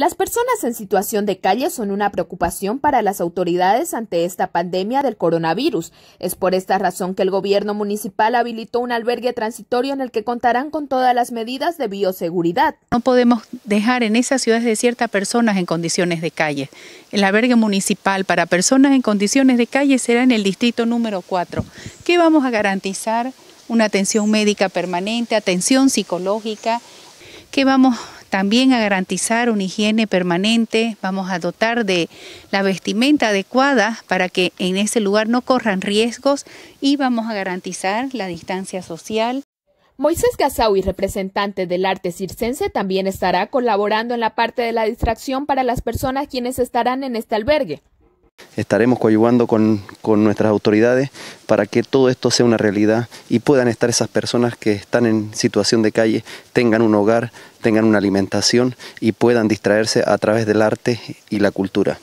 Las personas en situación de calle son una preocupación para las autoridades ante esta pandemia del coronavirus. Es por esta razón que el gobierno municipal habilitó un albergue transitorio en el que contarán con todas las medidas de bioseguridad. No podemos dejar en esas ciudades ciertas personas en condiciones de calle. El albergue municipal para personas en condiciones de calle será en el distrito número 4. ¿Qué vamos a garantizar? Una atención médica permanente, atención psicológica, ¿Qué vamos también a garantizar una higiene permanente, vamos a dotar de la vestimenta adecuada para que en ese lugar no corran riesgos y vamos a garantizar la distancia social. Moisés y representante del arte circense, también estará colaborando en la parte de la distracción para las personas quienes estarán en este albergue. Estaremos coayuando con, nuestras autoridades para que todo esto sea una realidad y puedan estar esas personas que están en situación de calle, tengan un hogar, tengan una alimentación y puedan distraerse a través del arte y la cultura.